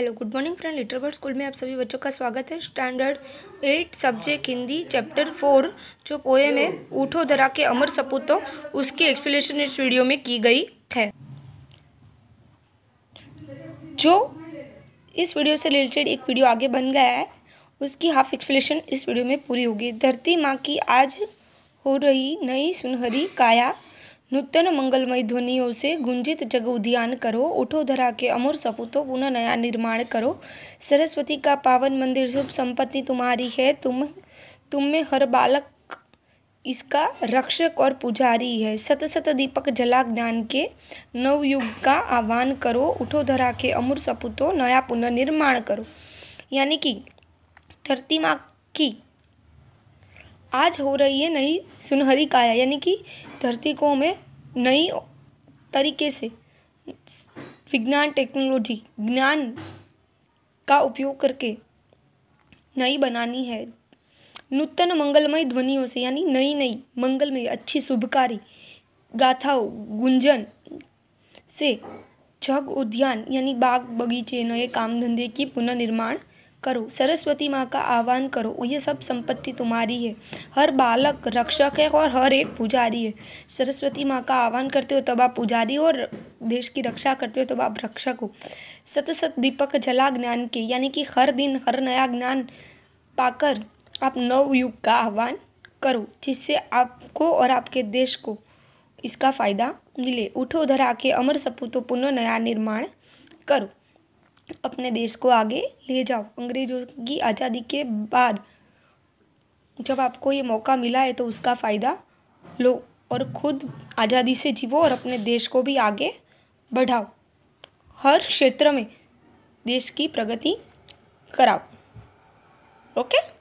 hello good morning friend Little Bird School में आप सभी बच्चों का स्वागत है standard eight subject Hindi chapter four जो पोएम है उठो धरा के अमर सपूतों उसकी एक्सप्लेनेशन इस वीडियो में की गई है जो इस वीडियो से रिलेटेड एक वीडियो आगे बन गया है उसकी हाफ एक्सप्लेनेशन इस वीडियो में पूरी होगी धरती माँ की आज हो रही नई सुनहरी काया नूतन मंगलमय ध्वनियों से गुंजित जग उद्यान करो उठो धरा के अमर सपूतों पुनः नया निर्माण करो सरस्वती का पावन मंदिर शुभ संपत्ति तुम्हारी है तुम तुम में हर बालक इसका रक्षक और पुजारी है सत सत दीपक जला ज्ञान के नवयुग का आह्वान करो उठो धरा के अमर सपूतों नया पुनर्निर्माण करो यानी कि धरती माँ की आज हो रही है नई सुनहरी काया यानी कि धरती को हमें नई तरीके से विज्ञान टेक्नोलॉजी ज्ञान का उपयोग करके नई बनानी है नूतन मंगलमय ध्वनियों से यानी नई नई मंगलमय अच्छी शुभकारी गाथाओं गुंजन से जग उद्यान यानी बाग बगीचे नए काम धंधे की पुनर्निर्माण करो सरस्वती माँ का आह्वान करो ये सब संपत्ति तुम्हारी है हर बालक रक्षक है और हर एक पुजारी है सरस्वती माँ का आह्वान करते हो तब आप पुजारी हो और देश की रक्षा करते हो तब आप रक्षक हो सत सत दीपक जला ज्ञान के यानी कि हर दिन हर नया ज्ञान पाकर आप नवयुग का आह्वान करो जिससे आपको और आपके देश को इसका फ़ायदा मिले उठो उधर के अमर सपूतों पुनः नया निर्माण करो अपने देश को आगे ले जाओ अंग्रेज़ों की आज़ादी के बाद जब आपको ये मौका मिला है तो उसका फ़ायदा लो और खुद आज़ादी से जीवो और अपने देश को भी आगे बढ़ाओ हर क्षेत्र में देश की प्रगति कराओ ओके